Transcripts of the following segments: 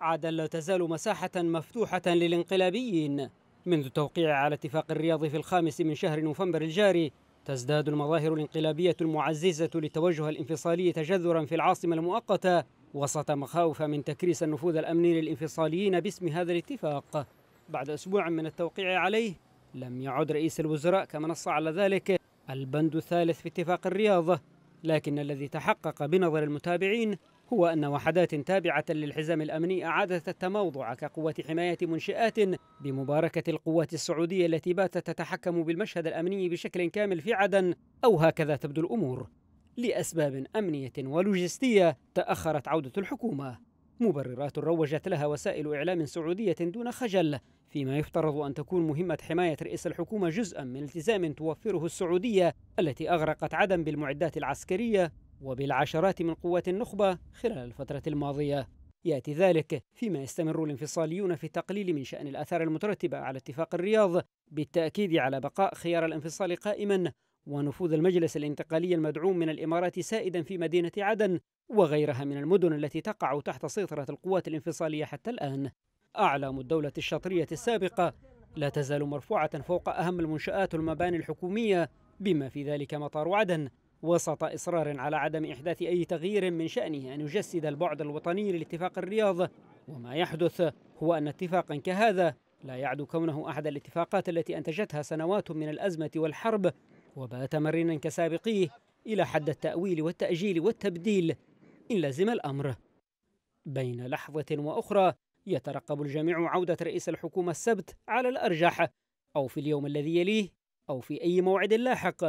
عادا لا تزال مساحة مفتوحة للانقلابيين منذ التوقيع على اتفاق الرياض في الخامس من شهر نوفمبر الجاري تزداد المظاهر الانقلابية المعززة للتوجه الانفصالي تجذرا في العاصمة المؤقتة وسط مخاوف من تكريس النفوذ الأمني للانفصاليين باسم هذا الاتفاق بعد أسبوع من التوقيع عليه لم يعد رئيس الوزراء كما نص على ذلك البند الثالث في اتفاق الرياض لكن الذي تحقق بنظر المتابعين هو أن وحدات تابعة للحزام الأمني أعادت التموضع كقوة حماية منشآت بمباركة القوات السعودية التي باتت تتحكم بالمشهد الأمني بشكل كامل في عدن أو هكذا تبدو الأمور لأسباب أمنية ولوجستية تأخرت عودة الحكومة مبررات روجت لها وسائل إعلام سعودية دون خجل فيما يفترض أن تكون مهمة حماية رئيس الحكومة جزءا من التزام توفره السعودية التي أغرقت عدن بالمعدات العسكرية وبالعشرات من قوات النخبة خلال الفترة الماضية يأتي ذلك فيما يستمر الانفصاليون في التقليل من شأن الآثار المترتبة على اتفاق الرياض بالتأكيد على بقاء خيار الانفصال قائما ونفوذ المجلس الانتقالي المدعوم من الإمارات سائدا في مدينة عدن وغيرها من المدن التي تقع تحت سيطرة القوات الانفصالية حتى الآن أعلام الدولة الشاطرية السابقة لا تزال مرفوعة فوق أهم المنشآت والمباني الحكومية بما في ذلك مطار عدن وسط إصرار على عدم إحداث أي تغيير من شأنه أن يجسد البعد الوطني لاتفاق الرياض وما يحدث هو أن اتفاقا كهذا لا يعد كونه أحد الاتفاقات التي أنتجتها سنوات من الأزمة والحرب وبات مرنا كسابقيه إلى حد التأويل والتأجيل والتبديل إن لزم الأمر بين لحظة وأخرى يترقب الجميع عودة رئيس الحكومة السبت على الأرجح أو في اليوم الذي يليه أو في أي موعد لاحق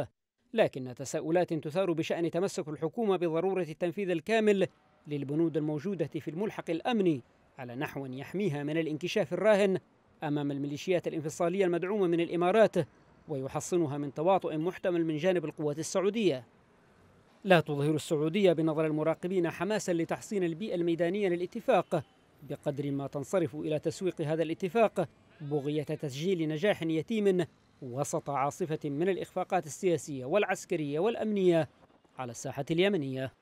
لكن تساؤلات تثار بشأن تمسك الحكومة بضرورة التنفيذ الكامل للبنود الموجودة في الملحق الأمني على نحو يحميها من الانكشاف الراهن أمام الميليشيات الانفصالية المدعومة من الإمارات ويحصنها من تواطؤ محتمل من جانب القوات السعودية لا تظهر السعودية بنظر المراقبين حماسا لتحصين البيئة الميدانية للاتفاق بقدر ما تنصرف إلى تسويق هذا الاتفاق بغية تسجيل نجاح يتيم وسط عاصفة من الإخفاقات السياسية والعسكرية والأمنية على الساحة اليمنية